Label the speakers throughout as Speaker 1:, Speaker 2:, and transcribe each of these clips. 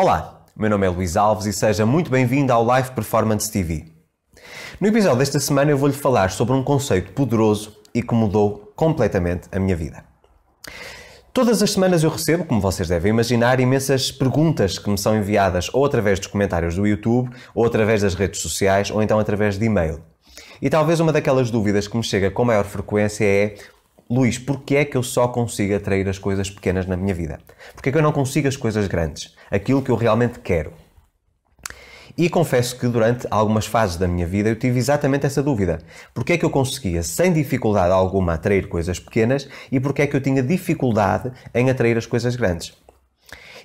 Speaker 1: Olá, meu nome é Luís Alves e seja muito bem-vindo ao Live Performance TV. No episódio desta semana eu vou-lhe falar sobre um conceito poderoso e que mudou completamente a minha vida. Todas as semanas eu recebo, como vocês devem imaginar, imensas perguntas que me são enviadas ou através dos comentários do YouTube, ou através das redes sociais, ou então através de e-mail. E talvez uma daquelas dúvidas que me chega com maior frequência é Luís, porquê é que eu só consigo atrair as coisas pequenas na minha vida? Porquê é que eu não consigo as coisas grandes? Aquilo que eu realmente quero? E confesso que durante algumas fases da minha vida eu tive exatamente essa dúvida. Porquê é que eu conseguia sem dificuldade alguma atrair coisas pequenas e porquê é que eu tinha dificuldade em atrair as coisas grandes?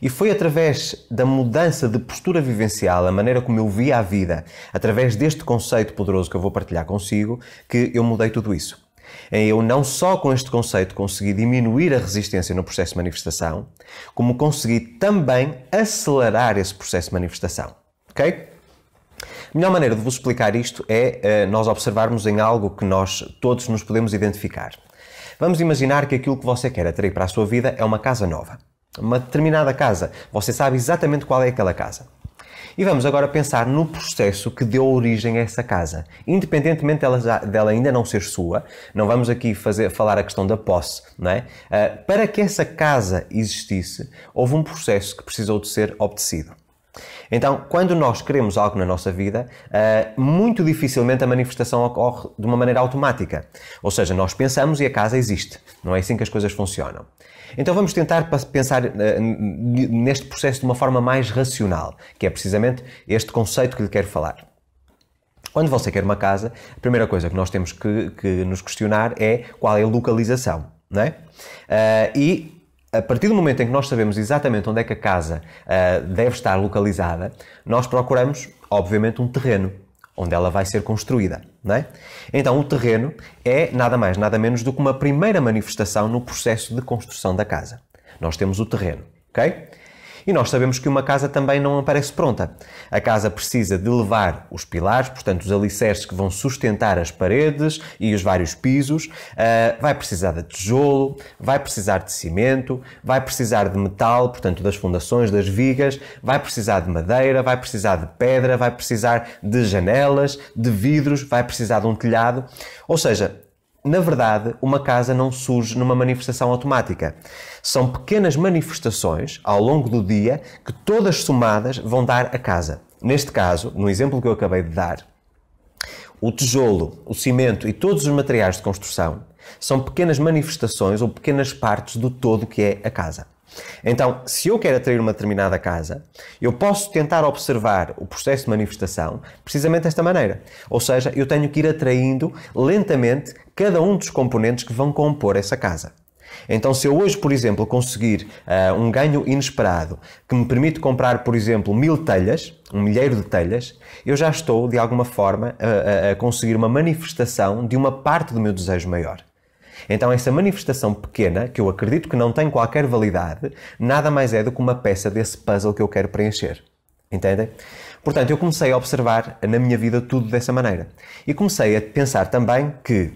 Speaker 1: E foi através da mudança de postura vivencial, a maneira como eu via a vida, através deste conceito poderoso que eu vou partilhar consigo, que eu mudei tudo isso em é eu não só com este conceito consegui diminuir a resistência no processo de manifestação, como consegui também acelerar esse processo de manifestação. Ok? A melhor maneira de vos explicar isto é uh, nós observarmos em algo que nós todos nos podemos identificar. Vamos imaginar que aquilo que você quer atrair para a sua vida é uma casa nova. Uma determinada casa. Você sabe exatamente qual é aquela casa. E vamos agora pensar no processo que deu origem a essa casa. Independentemente dela, dela ainda não ser sua, não vamos aqui fazer, falar a questão da posse, não é? Uh, para que essa casa existisse, houve um processo que precisou de ser obtecido. Então, quando nós queremos algo na nossa vida, eh, muito dificilmente a manifestação ocorre de uma maneira automática. Ou seja, nós pensamos e a casa existe. Não é assim que as coisas funcionam. Então, vamos tentar pensar eh, neste processo de uma forma mais racional, que é precisamente este conceito que lhe quero falar. Quando você quer uma casa, a primeira coisa que nós temos que, que nos questionar é qual é a localização. Não é? Eh, e a partir do momento em que nós sabemos exatamente onde é que a casa uh, deve estar localizada, nós procuramos, obviamente, um terreno onde ela vai ser construída. Não é? Então, o terreno é nada mais, nada menos do que uma primeira manifestação no processo de construção da casa. Nós temos o terreno, ok? E nós sabemos que uma casa também não aparece pronta. A casa precisa de levar os pilares, portanto, os alicerces que vão sustentar as paredes e os vários pisos, uh, vai precisar de tijolo, vai precisar de cimento, vai precisar de metal, portanto, das fundações, das vigas, vai precisar de madeira, vai precisar de pedra, vai precisar de janelas, de vidros, vai precisar de um telhado. Ou seja, na verdade, uma casa não surge numa manifestação automática. São pequenas manifestações ao longo do dia que todas somadas vão dar a casa. Neste caso, no exemplo que eu acabei de dar, o tijolo, o cimento e todos os materiais de construção são pequenas manifestações ou pequenas partes do todo que é a casa. Então, se eu quero atrair uma determinada casa, eu posso tentar observar o processo de manifestação precisamente desta maneira. Ou seja, eu tenho que ir atraindo lentamente cada um dos componentes que vão compor essa casa. Então, se eu hoje, por exemplo, conseguir uh, um ganho inesperado que me permite comprar, por exemplo, mil telhas, um milheiro de telhas, eu já estou, de alguma forma, a, a conseguir uma manifestação de uma parte do meu desejo maior. Então, essa manifestação pequena, que eu acredito que não tem qualquer validade, nada mais é do que uma peça desse puzzle que eu quero preencher. Entendem? Portanto, eu comecei a observar na minha vida tudo dessa maneira. E comecei a pensar também que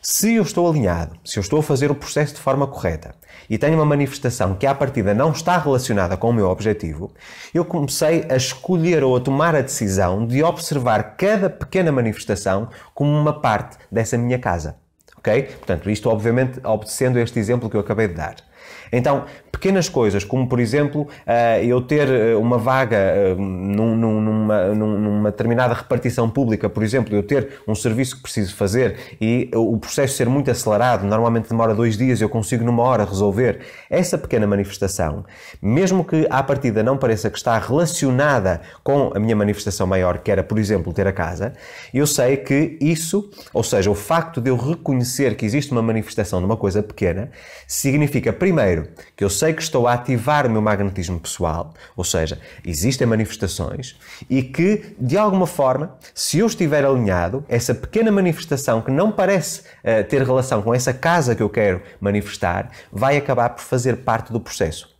Speaker 1: se eu estou alinhado, se eu estou a fazer o processo de forma correta e tenho uma manifestação que à partida não está relacionada com o meu objetivo, eu comecei a escolher ou a tomar a decisão de observar cada pequena manifestação como uma parte dessa minha casa. Ok? Portanto, isto obviamente obedecendo a este exemplo que eu acabei de dar. Então, pequenas coisas, como por exemplo eh, eu ter eh, uma vaga eh, numa, numa determinada repartição pública, por exemplo, eu ter um serviço que preciso fazer e o processo ser muito acelerado, normalmente demora dois dias, eu consigo numa hora resolver. Essa pequena manifestação, mesmo que à partida não pareça que está relacionada com a minha manifestação maior, que era, por exemplo, ter a casa, eu sei que isso, ou seja, o facto de eu reconhecer que existe uma manifestação de uma coisa pequena, significa, primeiro, Primeiro, que eu sei que estou a ativar o meu magnetismo pessoal, ou seja, existem manifestações e que, de alguma forma, se eu estiver alinhado, essa pequena manifestação que não parece uh, ter relação com essa casa que eu quero manifestar, vai acabar por fazer parte do processo.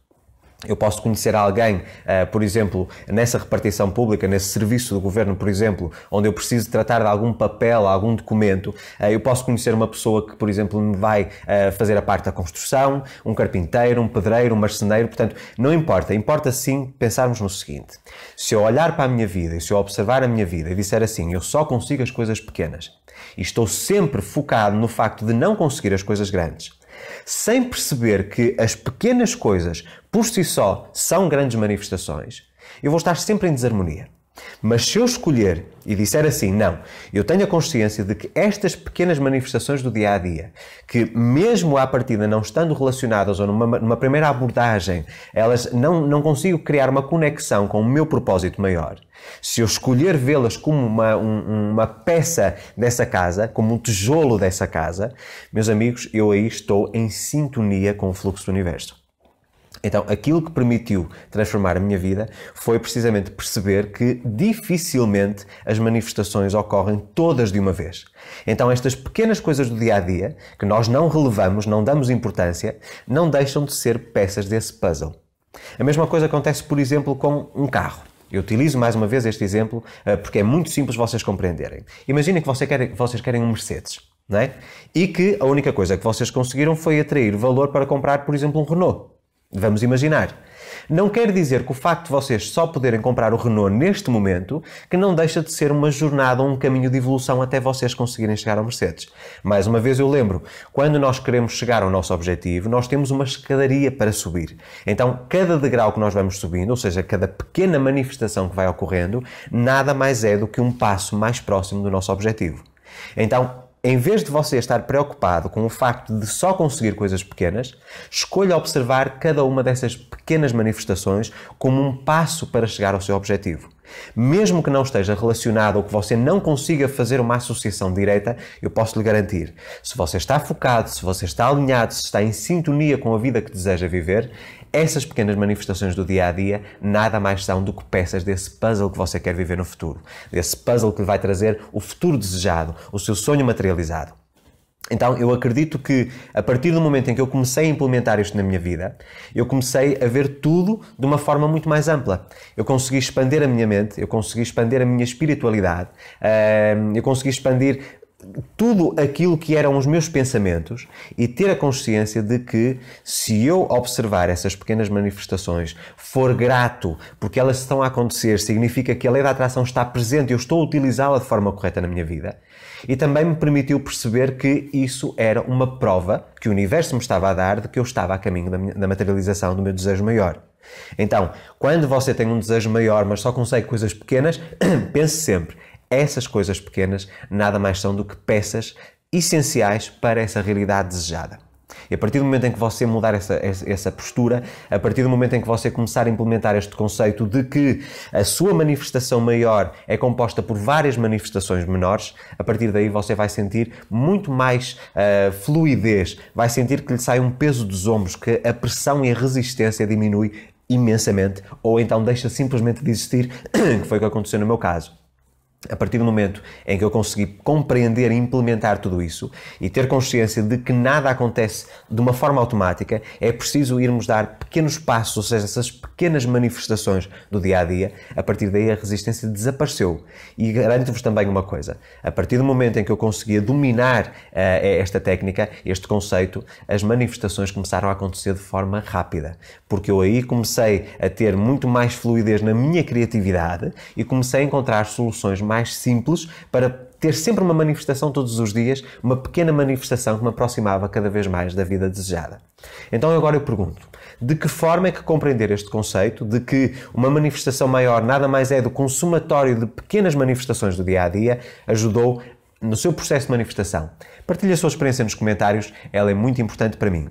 Speaker 1: Eu posso conhecer alguém, eh, por exemplo, nessa repartição pública, nesse serviço do governo, por exemplo, onde eu preciso tratar de algum papel, algum documento. Eh, eu posso conhecer uma pessoa que, por exemplo, me vai eh, fazer a parte da construção, um carpinteiro, um pedreiro, um marceneiro. Portanto, não importa. Importa sim pensarmos no seguinte: se eu olhar para a minha vida e se eu observar a minha vida e disser assim, eu só consigo as coisas pequenas e estou sempre focado no facto de não conseguir as coisas grandes sem perceber que as pequenas coisas por si só são grandes manifestações, eu vou estar sempre em desarmonia. Mas se eu escolher e disser assim, não, eu tenho a consciência de que estas pequenas manifestações do dia a dia, que mesmo à partida não estando relacionadas ou numa, numa primeira abordagem, elas não, não consigo criar uma conexão com o meu propósito maior. Se eu escolher vê-las como uma, um, uma peça dessa casa, como um tijolo dessa casa, meus amigos, eu aí estou em sintonia com o fluxo do universo. Então, aquilo que permitiu transformar a minha vida foi precisamente perceber que dificilmente as manifestações ocorrem todas de uma vez. Então, estas pequenas coisas do dia a dia, que nós não relevamos, não damos importância, não deixam de ser peças desse puzzle. A mesma coisa acontece, por exemplo, com um carro. Eu utilizo mais uma vez este exemplo eh, porque é muito simples vocês compreenderem. Imaginem que você quer, vocês querem um Mercedes, não é? E que a única coisa que vocês conseguiram foi atrair valor para comprar, por exemplo, um Renault. Vamos imaginar. Não quer dizer que o facto de vocês só poderem comprar o Renault neste momento que não deixa de ser uma jornada, um caminho de evolução até vocês conseguirem chegar ao Mercedes. Mais uma vez eu lembro, quando nós queremos chegar ao nosso objetivo, nós temos uma escadaria para subir. Então, cada degrau que nós vamos subindo, ou seja, cada pequena manifestação que vai ocorrendo, nada mais é do que um passo mais próximo do nosso objetivo. Então, em vez de você estar preocupado com o facto de só conseguir coisas pequenas, escolha observar cada uma dessas pequenas manifestações como um passo para chegar ao seu objetivo. Mesmo que não esteja relacionado ou que você não consiga fazer uma associação direita, eu posso lhe garantir: se você está focado, se você está alinhado, se está em sintonia com a vida que deseja viver, essas pequenas manifestações do dia a dia nada mais são do que peças desse puzzle que você quer viver no futuro, desse puzzle que vai trazer o futuro desejado, o seu sonho materializado. Então, eu acredito que a partir do momento em que eu comecei a implementar isto na minha vida, eu comecei a ver tudo de uma forma muito mais ampla. Eu consegui expandir a minha mente, eu consegui expandir a minha espiritualidade, eh, eu consegui expandir tudo aquilo que eram os meus pensamentos e ter a consciência de que se eu observar essas pequenas manifestações, for grato porque elas estão a acontecer, significa que a lei da atração está presente e eu estou a utilizá-la de forma correta na minha vida. E também me permitiu perceber que isso era uma prova que o universo me estava a dar de que eu estava a caminho da, minha, da materialização do meu desejo maior. Então, quando você tem um desejo maior, mas só consegue coisas pequenas, pense sempre: essas coisas pequenas nada mais são do que peças essenciais para essa realidade desejada. E a partir do momento em que você mudar essa, essa postura, a partir do momento em que você começar a implementar este conceito de que a sua manifestação maior é composta por várias manifestações menores, a partir daí você vai sentir muito mais uh, fluidez, vai sentir que lhe sai um peso dos ombros, que a pressão e a resistência diminui imensamente, ou então deixa simplesmente de existir, que foi o que aconteceu no meu caso. A partir do momento em que eu consegui compreender e implementar tudo isso e ter consciência de que nada acontece de uma forma automática, é preciso irmos dar pequenos passos, ou seja, essas pequenas manifestações do dia a dia. A partir daí a resistência desapareceu. E garanto-vos também uma coisa: a partir do momento em que eu conseguia dominar uh, esta técnica, este conceito, as manifestações começaram a acontecer de forma rápida. Porque eu aí comecei a ter muito mais fluidez na minha criatividade e comecei a encontrar soluções mais simples para ter sempre uma manifestação todos os dias, uma pequena manifestação que me aproximava cada vez mais da vida desejada. Então agora eu pergunto, de que forma é que compreender este conceito de que uma manifestação maior nada mais é do consumatório de pequenas manifestações do dia a dia ajudou no seu processo de manifestação? Partilhe a sua experiência nos comentários, ela é muito importante para mim.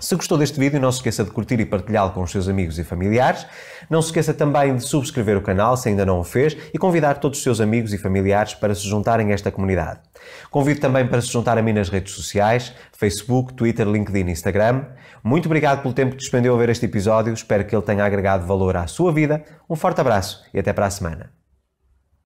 Speaker 1: Se gostou deste vídeo, não se esqueça de curtir e partilhá-lo com os seus amigos e familiares. Não se esqueça também de subscrever o canal, se ainda não o fez, e convidar todos os seus amigos e familiares para se juntarem a esta comunidade. Convido também para se juntar a mim nas redes sociais, Facebook, Twitter, LinkedIn e Instagram. Muito obrigado pelo tempo que despendeu a ver este episódio. Espero que ele tenha agregado valor à sua vida. Um forte abraço e até para a semana.